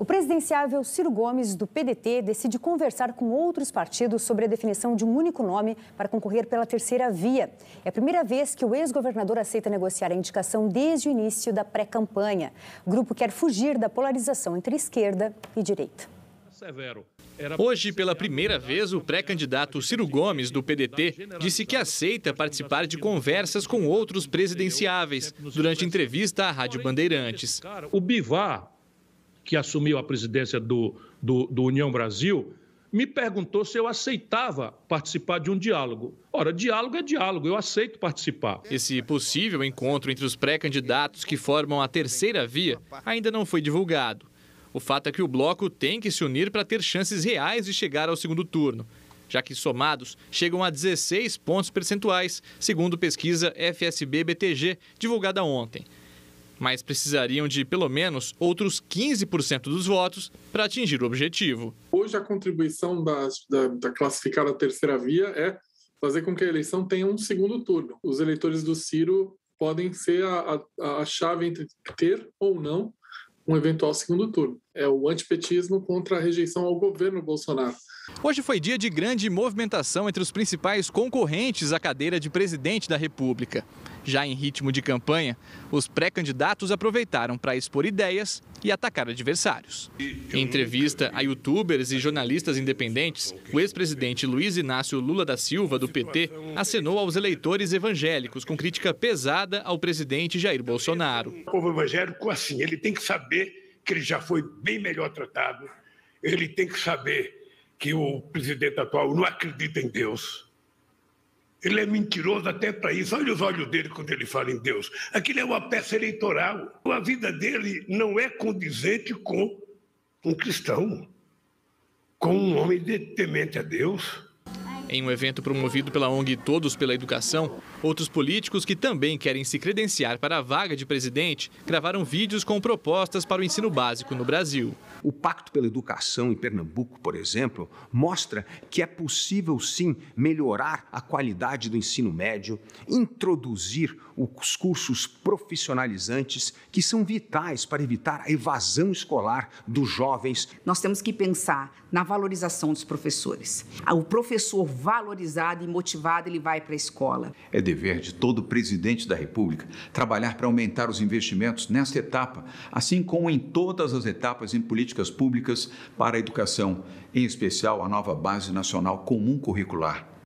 O presidenciável Ciro Gomes, do PDT, decide conversar com outros partidos sobre a definição de um único nome para concorrer pela terceira via. É a primeira vez que o ex-governador aceita negociar a indicação desde o início da pré-campanha. O grupo quer fugir da polarização entre esquerda e direita. Hoje, pela primeira vez, o pré-candidato Ciro Gomes, do PDT, disse que aceita participar de conversas com outros presidenciáveis durante entrevista à Rádio Bandeirantes. O Bivar que assumiu a presidência do, do, do União Brasil, me perguntou se eu aceitava participar de um diálogo. Ora, diálogo é diálogo, eu aceito participar. Esse possível encontro entre os pré-candidatos que formam a terceira via ainda não foi divulgado. O fato é que o bloco tem que se unir para ter chances reais de chegar ao segundo turno, já que somados chegam a 16 pontos percentuais, segundo pesquisa FSB-BTG divulgada ontem mas precisariam de pelo menos outros 15% dos votos para atingir o objetivo. Hoje, a contribuição da, da classificada terceira via é fazer com que a eleição tenha um segundo turno. Os eleitores do Ciro podem ser a, a, a chave entre ter ou não um eventual segundo turno é o antipetismo contra a rejeição ao governo Bolsonaro. Hoje foi dia de grande movimentação entre os principais concorrentes à cadeira de presidente da República. Já em ritmo de campanha, os pré-candidatos aproveitaram para expor ideias e atacar adversários. Em entrevista a youtubers e jornalistas independentes, o ex-presidente Luiz Inácio Lula da Silva, do PT, acenou aos eleitores evangélicos com crítica pesada ao presidente Jair Bolsonaro. O povo evangélico, assim, ele tem que saber que ele já foi bem melhor tratado. Ele tem que saber que o presidente atual não acredita em Deus. Ele é mentiroso até para isso. Olha os olhos dele quando ele fala em Deus. Aquilo é uma peça eleitoral. A vida dele não é condizente com um cristão, com um homem de temente a Deus. Em um evento promovido pela ONG Todos pela Educação, outros políticos que também querem se credenciar para a vaga de presidente gravaram vídeos com propostas para o ensino básico no Brasil. O Pacto pela Educação em Pernambuco, por exemplo, mostra que é possível sim melhorar a qualidade do ensino médio, introduzir os cursos profissionalizantes que são vitais para evitar a evasão escolar dos jovens. Nós temos que pensar na valorização dos professores. O professor valorizado e motivado, ele vai para a escola. É dever de todo presidente da República trabalhar para aumentar os investimentos nesta etapa, assim como em todas as etapas em políticas públicas para a educação, em especial a nova Base Nacional Comum Curricular